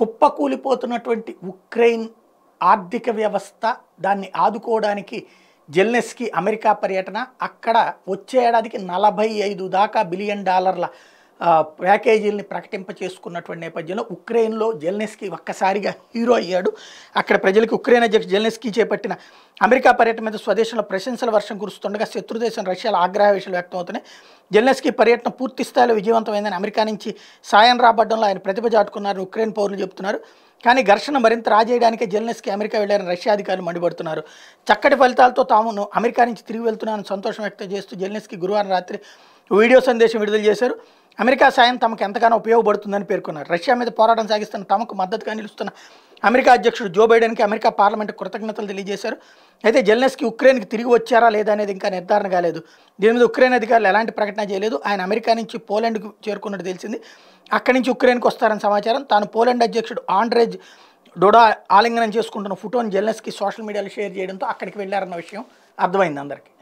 కుప్పకూలిపోతున్నటువంటి Ukraine ఆర్థిక వ్యవస్థ దాన్ని ఆదుకోవడానికి జెల్నెస్కి అమెరికా పర్యటన అక్కడ వచ్చే ఏడాదికి నలభై ఐదు దాకా బిలియన్ డాలర్ల ప్యాకేజీలని ప్రకటింప చేసుకున్నటువంటి నేపథ్యంలో ఉక్రెయిన్లో జెల్నెస్కీ ఒక్కసారిగా హీరో అయ్యాడు అక్కడ ప్రజలకు ఉక్రెయిన్ అధ్యక్షుడు జెల్నెస్కీ చేపట్టిన అమెరికా పర్యటన మీద స్వదేశంలో ప్రశంసల వర్షం కురుస్తుండగా శత్రుదేశం రష్యాలో ఆగ్రహవేశాలు వ్యక్తమవుతున్నాయి జెల్నెస్కీ పర్యటన పూర్తి స్థాయిలో విజయవంతమైందని అమెరికా నుంచి సాయం రాబడ్డంలో ఆయన ప్రతిభ చాటుకున్నారని ఉక్రెయిన్ పౌరులు చెబుతున్నారు కానీ ఘర్షణ మరింత రాజేయడానికే జెల్నెస్కి అమెరికా వెళ్లారని రష్యా అధికారులు మండిపడుతున్నారు చక్కటి ఫలితాలతో తామును అమెరికా నుంచి తిరిగి వెళ్తున్నానని సంతోషం వ్యక్తం చేస్తూ జెల్నెస్కి గురువారం రాత్రి వీడియో సందేశం విడుదల చేశారు అమెరికా సాయం తమకు ఎంతగానో ఉపయోగపడుతుందని పేర్కొన్నారు రష్యా మీద పోరాటం సాగిస్తున్న తమకు మద్దతుగా నిలుస్తున్న అమెరికా అధ్యక్షుడు జో బైడెన్కి అమెరికా పార్లమెంట్ కృతజ్ఞతలు తెలియజేశారు అయితే జెల్నెస్కి ఉక్రెయిన్కి తిరిగి వచ్చారా లేదా అనేది ఇంకా నిర్ధారణ కాలేదు దీని మీద ఉక్రెయిన్ అధికారులు ఎలాంటి ప్రకటన చేయలేదు ఆయన అమెరికా నుంచి పోలాండ్కు చేరుకున్నట్టు తెలిసింది అక్కడి నుంచి ఉక్రెయిన్కి వస్తారని సమాచారం తాను పోలాండ్ అధ్యక్షుడు ఆండ్రేజ్ డోడా ఆలింగనం చేసుకుంటున్న ఫోటోని జెల్నెస్కి సోషల్ మీడియాలో షేర్ చేయడంతో అక్కడికి వెళ్ళారన్న విషయం అర్థమైంది అందరికీ